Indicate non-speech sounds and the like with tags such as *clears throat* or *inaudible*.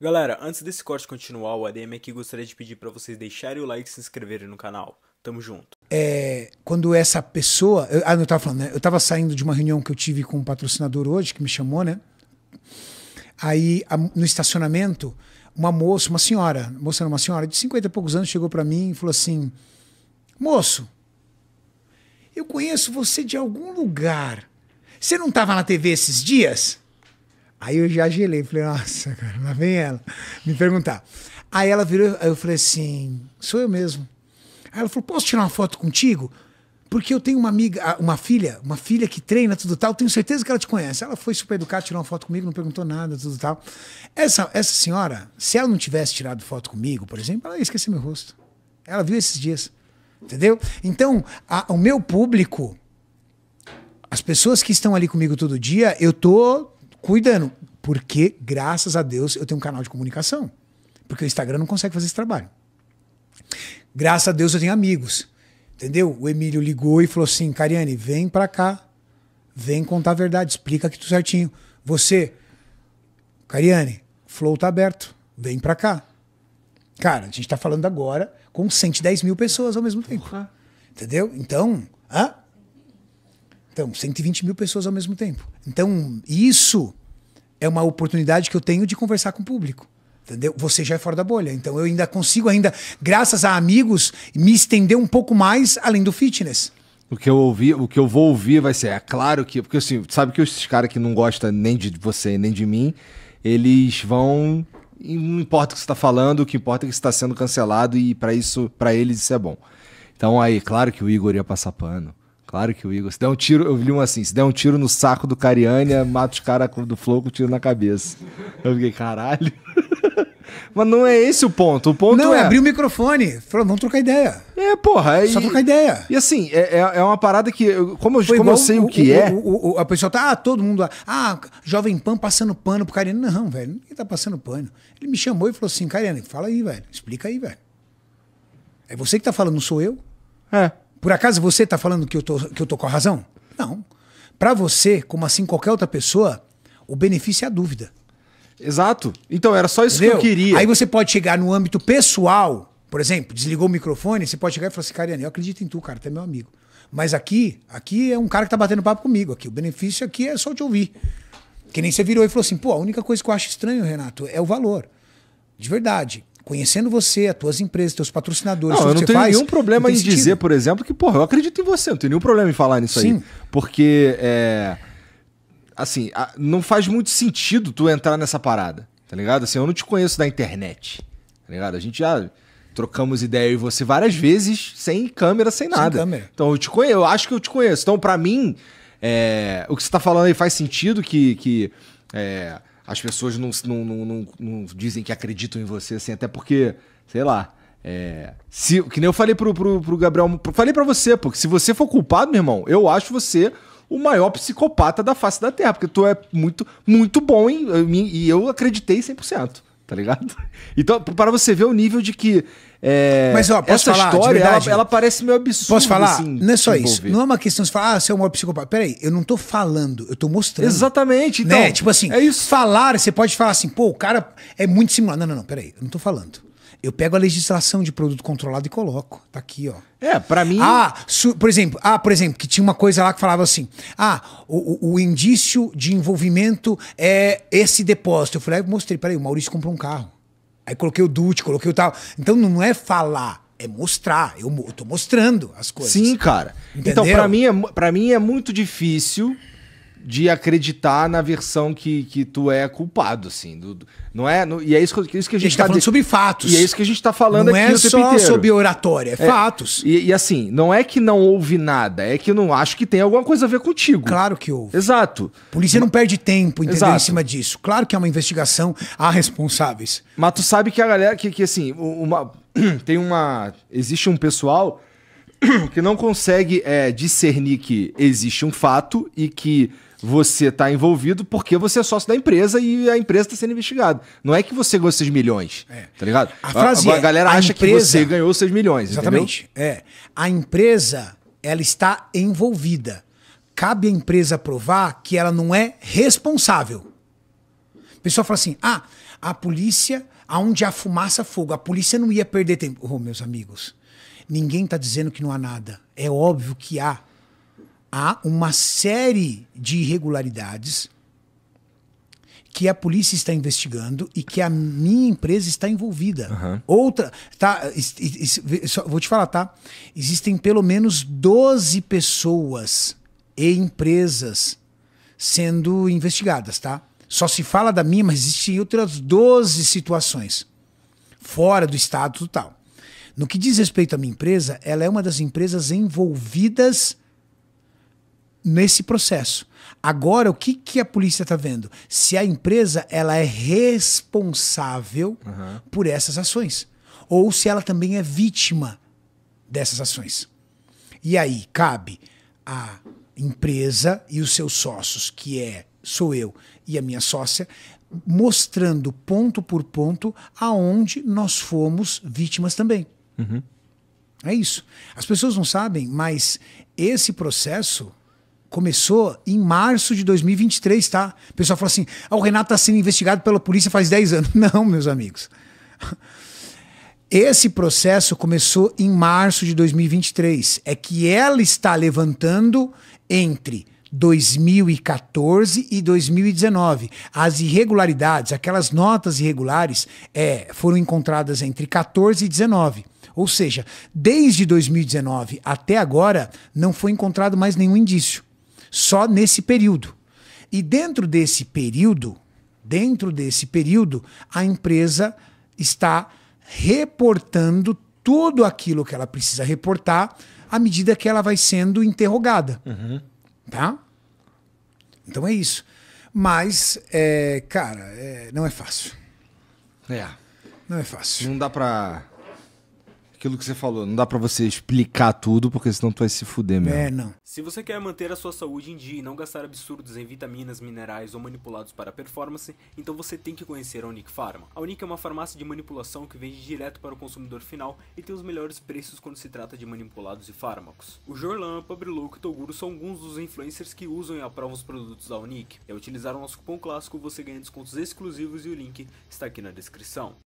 Galera, antes desse corte continuar, o ADM aqui gostaria de pedir para vocês deixarem o like e se inscreverem no canal. Tamo junto. É, quando essa pessoa. Eu, ah, não, eu tava falando, né? Eu tava saindo de uma reunião que eu tive com um patrocinador hoje, que me chamou, né? Aí, a, no estacionamento, uma moça, uma senhora, moça não, uma senhora de 50 e poucos anos chegou para mim e falou assim: Moço, eu conheço você de algum lugar. Você não tava na TV esses dias? Aí eu já gelei, falei, nossa, cara, lá vem ela me perguntar. Aí ela virou, aí eu falei assim, sou eu mesmo. Aí ela falou, posso tirar uma foto contigo? Porque eu tenho uma amiga, ah, uma filha, uma filha que treina, tudo tal, tenho certeza que ela te conhece. Ela foi super educada, tirou uma foto comigo, não perguntou nada, tudo tal. Essa, essa senhora, se ela não tivesse tirado foto comigo, por exemplo, ela ia esquecer meu rosto. Ela viu esses dias. Entendeu? Então, a, o meu público, as pessoas que estão ali comigo todo dia, eu tô cuidando. Porque, graças a Deus, eu tenho um canal de comunicação. Porque o Instagram não consegue fazer esse trabalho. Graças a Deus eu tenho amigos. Entendeu? O Emílio ligou e falou assim: Cariane, vem pra cá. Vem contar a verdade. Explica aqui tudo certinho. Você, Cariane, Flow tá aberto. Vem pra cá. Cara, a gente tá falando agora com 110 mil pessoas ao mesmo tempo. Entendeu? Então, hã? Então, 120 mil pessoas ao mesmo tempo. Então, isso é uma oportunidade que eu tenho de conversar com o público. Entendeu? Você já é fora da bolha. Então eu ainda consigo, ainda, graças a amigos, me estender um pouco mais além do fitness. O que eu ouvi, o que eu vou ouvir vai ser, é claro que, porque assim, sabe que esses caras que não gostam nem de você nem de mim, eles vão não importa o que você está falando, o que importa é que está sendo cancelado e para isso, para eles isso é bom. Então aí, claro que o Igor ia passar pano. Claro que o Igor. Se der um tiro, eu li um assim: se der um tiro no saco do Cariania, é mata os caras do Flow com um tiro na cabeça. Eu fiquei, caralho. *laughs* Mas não é esse o ponto. O ponto não, é, abrir o microfone. Falou, vamos trocar ideia. É, porra. É, Só e... trocar ideia. E assim, é, é, é uma parada que. Como, eu, como eu sei o, o que o, é. O, a pessoa tá, ah, todo mundo. Ah, Jovem Pan passando pano pro Cariano. Não, velho, ninguém tá passando pano. Ele me chamou e falou assim: Cariano, fala aí, velho. Explica aí, velho. É você que tá falando, não sou eu? É. Por acaso você está falando que eu, tô, que eu tô com a razão? Não. Para você, como assim qualquer outra pessoa, o benefício é a dúvida. Exato. Então era só isso Entendeu? que eu queria. Aí você pode chegar no âmbito pessoal, por exemplo, desligou o microfone, você pode chegar e falar assim, Cariane, eu acredito em tu, cara, tu é meu amigo. Mas aqui, aqui é um cara que tá batendo papo comigo aqui. O benefício aqui é só te ouvir. Que nem você virou e falou assim, pô, a única coisa que eu acho estranho, Renato, é o valor. De verdade conhecendo você, as tuas empresas, teus patrocinadores. Não, eu não tenho faz, nenhum problema em sentido. dizer, por exemplo, que, porra, eu acredito em você, não tenho nenhum problema em falar nisso Sim. aí. Porque, é, assim, não faz muito sentido tu entrar nessa parada, tá ligado? Assim, eu não te conheço da internet, tá ligado? A gente já trocamos ideia e você várias vezes, sem câmera, sem nada. Sem câmera. Então eu te conheço, eu acho que eu te conheço. Então, para mim, é, o que você tá falando aí faz sentido que. que é, as pessoas não, não, não, não, dizem que acreditam em você, assim, até porque, sei lá. É, se, que nem eu falei pro, pro, pro Gabriel. falei para você, porque se você for culpado, meu irmão, eu acho você o maior psicopata da face da Terra, porque tu é muito, muito bom em, em, e eu acreditei 100% tá ligado? *laughs* Então, para você ver o nível de que. É, Mas, ó, essa falar, história, ela, ela, parece meio absurda. Posso falar? Assim, não é só isso. Não é uma questão de falar, ah, você é um psicopata. Peraí, eu não tô falando, eu tô mostrando. Exatamente. Né? Então, né? Tipo assim, é isso. falar, você pode falar assim, pô, o cara é muito simulado. Não, não, não, peraí, eu não tô falando. Eu pego a legislação de produto controlado e coloco. Tá aqui, ó. É, para mim. Ah, por exemplo, ah, por exemplo, que tinha uma coisa lá que falava assim: ah, o, o indício de envolvimento é esse depósito. Eu falei, ah, eu mostrei, peraí, o Maurício comprou um carro. Aí coloquei o DUT, coloquei o tal. Então não é falar, é mostrar. Eu, eu tô mostrando as coisas. Sim, cara. Então, Entendeu? Então, para mim, é, pra mim é muito difícil de acreditar na versão que, que tu é culpado, assim. Do, do, não é? No, e é isso que, isso que a gente está tá falando de... sobre fatos. E é isso que a gente está falando não aqui é o tempo só inteiro. sobre oratória, é, é fatos. E, e, assim, não é que não houve nada, é que não acho que tem alguma coisa a ver contigo. Claro que houve. Exato. A polícia não perde tempo, entendeu? Em cima disso. Claro que é uma investigação, há responsáveis. Mas tu sabe que a galera, que, que assim, uma, *clears throat* tem uma... Existe um pessoal *clears throat* que não consegue é, discernir que existe um fato e que você está envolvido porque você é sócio da empresa e a empresa está sendo investigada. Não é que você ganhou 6 milhões, é. tá ligado? A, frase a, a é, galera é, a acha empresa... que você ganhou 6 milhões, Exatamente, é. A empresa, ela está envolvida. Cabe à empresa provar que ela não é responsável. O pessoal fala assim, ah, a polícia, aonde há fumaça, fogo. A polícia não ia perder tempo. Oh, meus amigos, ninguém está dizendo que não há nada. É óbvio que há há uma série de irregularidades que a polícia está investigando e que a minha empresa está envolvida. Uhum. Outra, tá, is, is, is, só, vou te falar, tá? Existem pelo menos 12 pessoas e empresas sendo investigadas, tá? Só se fala da minha, mas existem outras 12 situações fora do estado total. No que diz respeito à minha empresa, ela é uma das empresas envolvidas nesse processo. Agora, o que, que a polícia está vendo? Se a empresa ela é responsável uhum. por essas ações. Ou se ela também é vítima dessas ações. E aí, cabe a empresa e os seus sócios, que é sou eu e a minha sócia, mostrando ponto por ponto aonde nós fomos vítimas também. Uhum. É isso. As pessoas não sabem, mas esse processo começou em março de 2023, tá? O pessoal fala assim: ah, o Renato está sendo investigado pela polícia faz 10 anos. *laughs* Não, meus amigos. Esse processo começou em março de 2023. É que ela está levantando entre 2014 e 2019. As irregularidades, aquelas notas irregulares, é, foram encontradas entre 14 e 19. Ou seja, desde 2019 até agora, não foi encontrado mais nenhum indício só nesse período. E dentro desse período, dentro desse período, a empresa está reportando tudo aquilo que ela precisa reportar à medida que ela vai sendo interrogada. Uhum. Tá? Então é isso. Mas, é, cara, é, não é fácil. É. Não é fácil. Não dá pra aquilo que você falou, não dá para você explicar tudo, porque senão tu vai se fuder mesmo. É, não. Se você quer manter a sua saúde em dia e não gastar absurdos em vitaminas, minerais ou manipulados para performance, então você tem que conhecer a Unic Pharma. A Unic é uma farmácia de manipulação que vende direto para o consumidor final e tem os melhores preços quando se trata de manipulados e fármacos. O Jorlan, Pabrilok e Toguro são alguns dos influencers que usam e aprovam os produtos da Unic. E ao é utilizar o nosso cupom clássico, você ganha descontos exclusivos e o link está aqui na descrição.